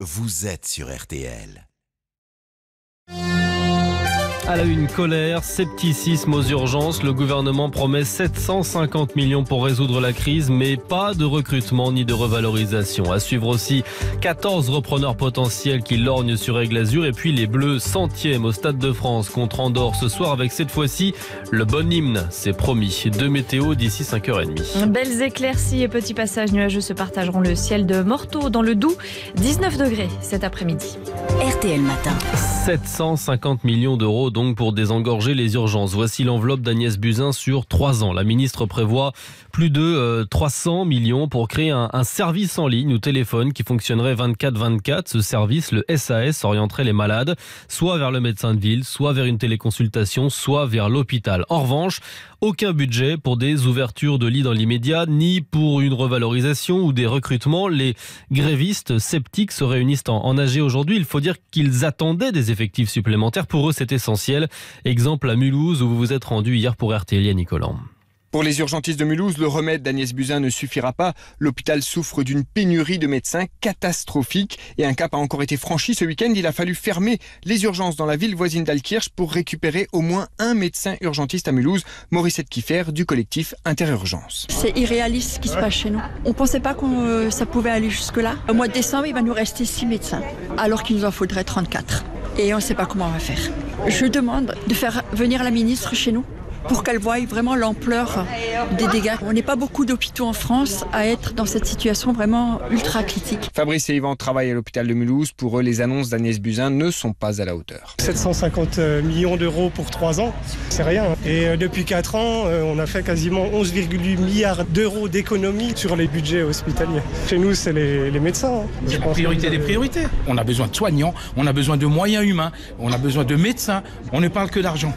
Vous êtes sur RTL. À la une colère, scepticisme aux urgences, le gouvernement promet 750 millions pour résoudre la crise, mais pas de recrutement ni de revalorisation. À suivre aussi 14 repreneurs potentiels qui lorgnent sur Aigle Azur et puis les Bleus centièmes au Stade de France contre Andorre ce soir avec cette fois-ci le bon hymne, c'est promis. Deux météos d'ici 5h30. Belles éclaircies et petits passages nuageux se partageront le ciel de Morteau dans le Doubs, 19 degrés cet après-midi. RTL Matin. 750 millions d'euros donc pour désengorger les urgences. Voici l'enveloppe d'Agnès Buzyn sur trois ans. La ministre prévoit plus de 300 euh, millions pour créer un, un service en ligne ou téléphone qui fonctionnerait 24-24. Ce service, le SAS, orienterait les malades soit vers le médecin de ville, soit vers une téléconsultation, soit vers l'hôpital. En revanche, aucun budget pour des ouvertures de lits dans l'immédiat, ni pour une revalorisation ou des recrutements. Les grévistes sceptiques se réunissent en, AG aujourd'hui. Il faut dire qu'ils attendaient des effectifs supplémentaires. Pour eux, c'est essentiel. Exemple à Mulhouse, où vous vous êtes rendu hier pour RTL, Nicolas. Pour les urgentistes de Mulhouse, le remède d'Agnès Buzyn ne suffira pas. L'hôpital souffre d'une pénurie de médecins catastrophique et un cap a encore été franchi ce week-end. Il a fallu fermer les urgences dans la ville voisine d'Alkirch pour récupérer au moins un médecin urgentiste à Mulhouse, Maurice Kiffer du collectif Interurgence. C'est irréaliste ce qui se passe chez nous. On ne pensait pas que euh, ça pouvait aller jusque-là. Au mois de décembre, il va nous rester 6 médecins, alors qu'il nous en faudrait 34 et on ne sait pas comment on va faire. Je demande de faire venir la ministre chez nous pour qu'elle voient vraiment l'ampleur des dégâts. On n'est pas beaucoup d'hôpitaux en France à être dans cette situation vraiment ultra critique. Fabrice et Yvan travaillent à l'hôpital de Mulhouse. Pour eux, les annonces d'Agnès Buzyn ne sont pas à la hauteur. 750 euh, millions d'euros pour trois ans, c'est rien. Et euh, depuis quatre ans, euh, on a fait quasiment 11,8 milliards d'euros d'économies sur les budgets hospitaliers. Chez nous, c'est les, médecins. C'est la priorité des priorités. On a besoin de soignants, on a besoin de moyens humains, on a besoin de médecins. On ne parle que d'argent.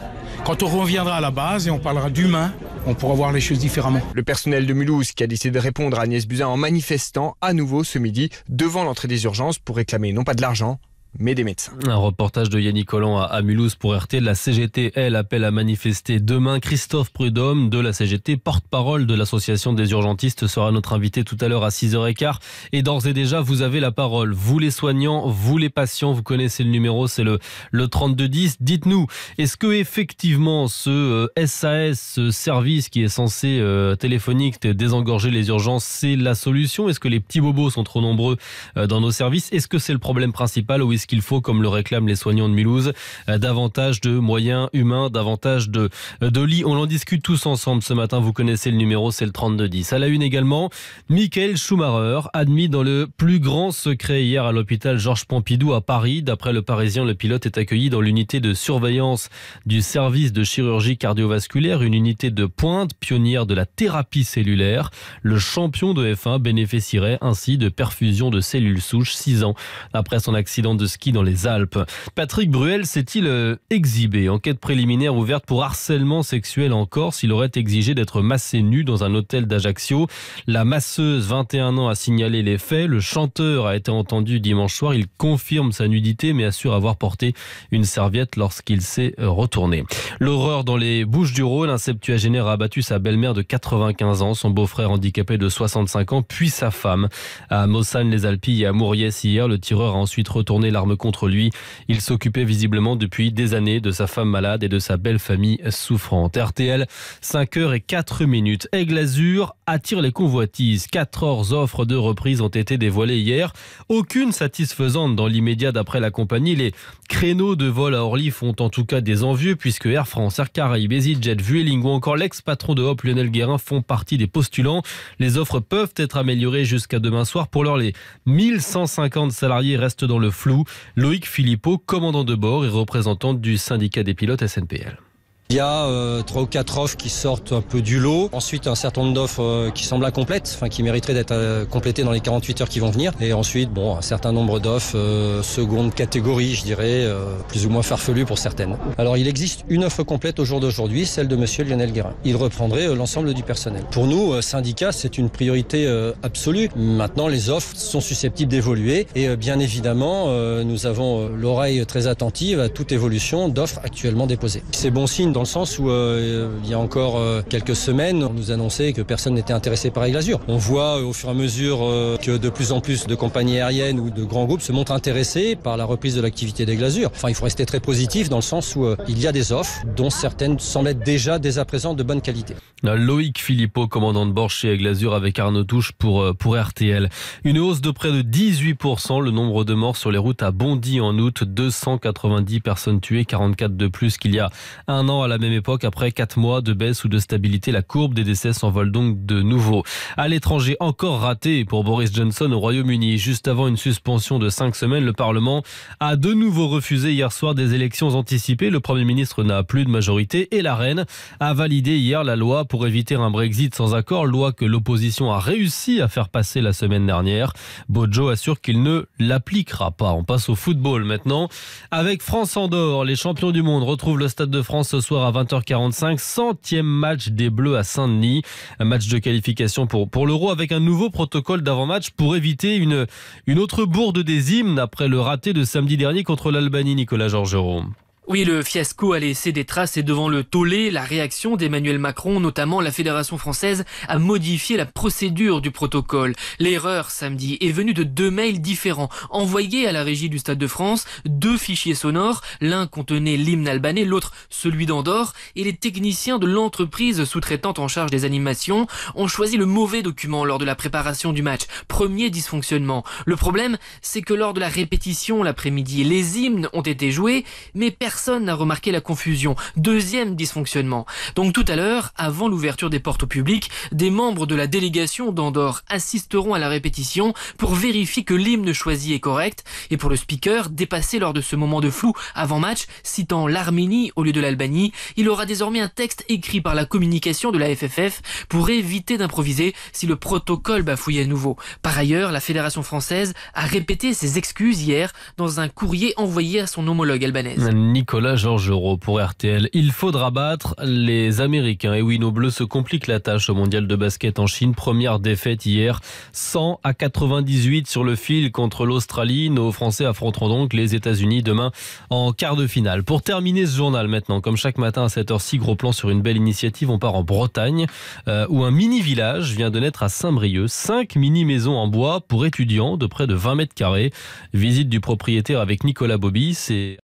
Quand on reviendra à la base et on parlera d'humain, on pourra voir les choses différemment. Le personnel de Mulhouse qui a décidé de répondre à Agnès Buzyn en manifestant à nouveau ce midi devant l'entrée des urgences pour réclamer non pas de l'argent, des médecins. Un reportage de Yannick Collant à, Mulhouse pour RT. La CGT, elle, appelle à manifester demain. Christophe Prudhomme de la CGT, porte-parole de l'association des urgentistes, sera notre invité tout à l'heure à 6h15. Et d'ores et déjà, vous avez la parole. Vous les soignants, vous les patients, vous connaissez le numéro, c'est le, le 3210. Dites-nous, est-ce que effectivement ce SAS, euh, ce service qui est censé euh, téléphonique désengorger les urgences, c'est la solution Est-ce que les petits bobos sont trop nombreux euh, dans nos services Est-ce que c'est le problème principal ou ce qu'il faut, comme le réclament les soignants de Mulhouse, euh, davantage de moyens humains, davantage de, euh, de lits. On en discute tous ensemble ce matin. Vous connaissez le numéro, c'est le 3210. À la une également, Michael Schumacher, admis dans le plus grand secret hier à l'hôpital Georges Pompidou à Paris. D'après le Parisien, le pilote est accueilli dans l'unité de surveillance du service de chirurgie cardiovasculaire, une unité de pointe pionnière de la thérapie cellulaire. Le champion de F1 bénéficierait ainsi de perfusion de cellules souches 6 ans après son accident de ski dans les Alpes. Patrick Bruel s'est-il euh, exhibé Enquête préliminaire ouverte pour harcèlement sexuel en Corse. Il aurait exigé d'être massé nu dans un hôtel d'Ajaccio. La masseuse, 21 ans, a signalé les faits. Le chanteur a été entendu dimanche soir. Il confirme sa nudité mais assure avoir porté une serviette lorsqu'il s'est euh, retourné. L'horreur dans les Bouches du Rhône, un septuagénaire a abattu sa belle-mère de 95 ans, son beau-frère handicapé de 65 ans, puis sa femme. À Mossane-les-Alpilles et à Mouriès hier, le tireur a ensuite retourné la contre lui. Il s'occupait visiblement depuis des années de sa femme malade et de sa belle famille souffrante. RTL, 5 h 4 minutes. Aigle Azur attire les convoitises. 14 offres de reprise ont été dévoilées hier. Aucune satisfaisante dans l'immédiat d'après la compagnie. Les créneaux de vol à Orly font en tout cas des envieux puisque Air France, Air Caraïbes, EasyJet, Vueling ou encore l'ex-patron de Hop, Lionel Guérin, font partie des postulants. Les offres peuvent être améliorées jusqu'à demain soir. Pour l'heure, les 1150 salariés restent dans le flou. Loïc Philippot, commandant de bord et représentant du syndicat des pilotes SNPL. Il y a euh, trois ou quatre offres qui sortent un peu du lot. Ensuite, un certain nombre d'offres euh, qui semblent incomplètes, enfin qui mériteraient d'être euh, complétées dans les 48 heures qui vont venir. Et ensuite, bon, un certain nombre d'offres secondes seconde catégorie, je dirais, plus ou moins farfelues pour certaines. Alors, il existe une offre complète au jour d'aujourd'hui, celle de Monsieur Lionel Guérin. Il reprendrait l'ensemble du personnel. Pour nous, syndicats, c'est une priorité absolue. Maintenant, les offres sont susceptibles d'évoluer et bien évidemment, nous avons l'oreille très attentive à toute évolution d'offres actuellement déposées. C'est bon signe dans le sens où euh, il y a encore euh, quelques semaines, on nous annonçait que personne n'était intéressé par Aigle On voit euh, au fur et à mesure que de plus en plus de compagnies aériennes ou de grands groupes se montrent intéressés par la reprise de l'activité des Azur. Enfin, il faut rester très positif dans le sens où il y a des offres dont certaines semblent être déjà dès à présent de bonne qualité. Loïc Philippot, commandant de bord chez Aigle avec Arnaud Touche pour, pour RTL. Une hausse de près de 18%. Le nombre de morts sur les routes a bondi en août. 290 personnes tuées, 44 de plus qu'il y a un an. À la même époque, après 4 mois de baisse ou de stabilité, la courbe des décès s'envole donc de nouveau. À l'étranger, encore raté pour Boris Johnson au Royaume-Uni. Juste avant une suspension de 5 semaines, le Parlement a de nouveau refusé hier soir des élections anticipées. Le Premier ministre n'a plus de majorité et la Reine a validé hier la loi pour éviter un Brexit sans accord, loi que l'opposition a réussi à faire passer la semaine dernière. Bojo assure qu'il ne l'appliquera pas. On passe au football maintenant. Avec France-Andorre, les champions du monde retrouvent le Stade de France ce soir soir à 20h45, centième match des Bleus à Saint-Denis. Un match de qualification pour, l'Euro avec un nouveau protocole d'avant-match pour éviter une, autre bourde des hymnes après le raté de samedi dernier contre l'Albanie, Nicolas Georges-Jérôme. Oui, le fiasco a laissé des traces et devant le tollé, la réaction d'Emmanuel Macron, notamment la Fédération française, a modifié la procédure du protocole. L'erreur samedi est venue de deux mails différents envoyés à la régie du Stade de France, deux fichiers sonores, l'un contenait l'hymne albanais, l'autre celui d'Andorre, et les techniciens de l'entreprise sous-traitante en charge des animations ont choisi le mauvais document lors de la préparation du match. Premier dysfonctionnement. Le problème, c'est que lors de la répétition l'après-midi, les hymnes ont été joués, mais personne n'a remarqué la confusion. Deuxième dysfonctionnement. Donc tout à l'heure, avant l'ouverture des portes au public, des membres de la délégation d'Andorre assisteront à la répétition pour vérifier que l'hymne choisi est correct et pour le speaker dépassé lors de ce moment de flou avant match, citant l'Arménie au lieu de l'Albanie, il aura désormais un texte écrit par la communication de la FFF pour éviter d'improviser si le protocole bafouille à nouveau. Par ailleurs, la Fédération française a répété ses excuses hier dans un courrier envoyé à son homologue albanaise. Nicolas Georgerot pour RTL. Il faudra battre les Américains. Et oui, nos Bleus se compliquent la tâche au mondial de basket en Chine. Première défaite hier, 100 à 98 sur le fil contre l'Australie. Nos Français affronteront donc les États-Unis demain en quart de finale. Pour terminer ce journal maintenant, comme chaque matin à 7 h si gros plan sur une belle initiative, on part en Bretagne euh, où un mini-village vient de naître à Saint-Brieuc. Cinq mini-maisons en bois pour étudiants de près de 20 mètres carrés. Visite du propriétaire avec Nicolas Bobby, c'est